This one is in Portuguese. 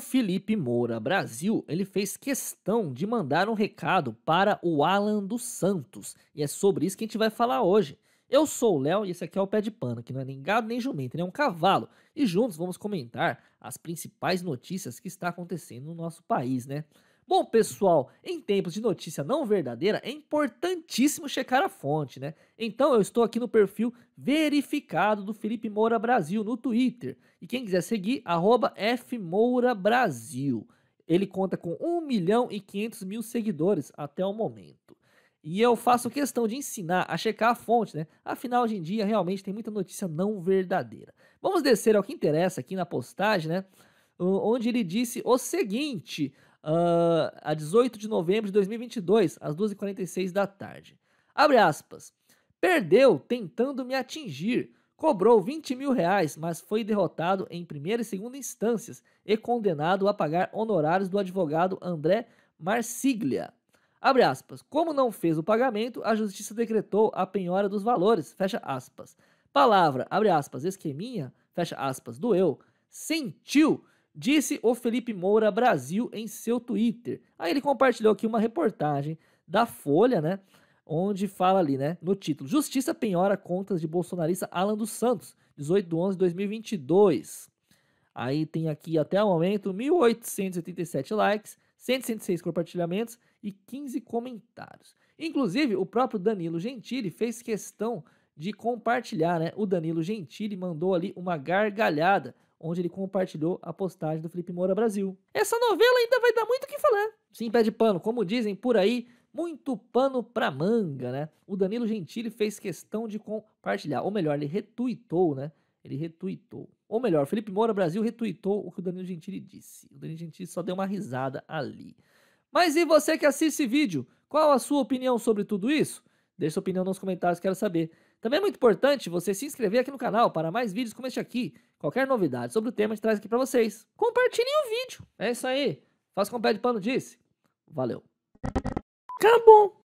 o Felipe Moura Brasil, ele fez questão de mandar um recado para o Alan dos Santos. E é sobre isso que a gente vai falar hoje. Eu sou o Léo e esse aqui é o Pé de Pano, que não é nem gado nem jumento, ele é um cavalo. E juntos vamos comentar as principais notícias que está acontecendo no nosso país, né? Bom, pessoal, em tempos de notícia não verdadeira, é importantíssimo checar a fonte, né? Então eu estou aqui no perfil verificado do Felipe Moura Brasil no Twitter. E quem quiser seguir, @fmourabrasil. Ele conta com 1 milhão e 500 mil seguidores até o momento. E eu faço questão de ensinar a checar a fonte, né? Afinal, hoje em dia realmente tem muita notícia não verdadeira. Vamos descer ao que interessa aqui na postagem, né? Onde ele disse o seguinte: uh, a 18 de novembro de 2022, às 2h46 da tarde. Abre aspas. Perdeu tentando me atingir. Cobrou 20 mil reais, mas foi derrotado em primeira e segunda instâncias e condenado a pagar honorários do advogado André Marsiglia. Abre aspas. Como não fez o pagamento, a justiça decretou a penhora dos valores. Fecha aspas. Palavra, abre aspas, esqueminha, fecha aspas, doeu, sentiu disse o Felipe Moura Brasil em seu Twitter. Aí ele compartilhou aqui uma reportagem da Folha, né? Onde fala ali, né? No título: Justiça penhora contas de bolsonarista Alan dos Santos, 18 de 11 de 2022. Aí tem aqui até o momento 1.887 likes, 166 compartilhamentos e 15 comentários. Inclusive, o próprio Danilo Gentili fez questão de compartilhar, né? O Danilo Gentili mandou ali uma gargalhada onde ele compartilhou a postagem do Felipe Moura Brasil. Essa novela ainda vai dar muito o que falar. Sim, pé de pano, como dizem por aí, muito pano pra manga, né? O Danilo Gentili fez questão de compartilhar, ou melhor, ele retuitou, né? Ele retuitou. Ou melhor, Felipe Moura Brasil retuitou o que o Danilo Gentili disse. O Danilo Gentili só deu uma risada ali. Mas e você que assiste esse vídeo? Qual a sua opinião sobre tudo isso? Deixe sua opinião nos comentários, quero saber. Também é muito importante você se inscrever aqui no canal para mais vídeos como este aqui. Qualquer novidade sobre o tema a gente traz aqui para vocês. Compartilhe o vídeo. É isso aí. Faça como o pé de pano disse. Valeu. Acabou.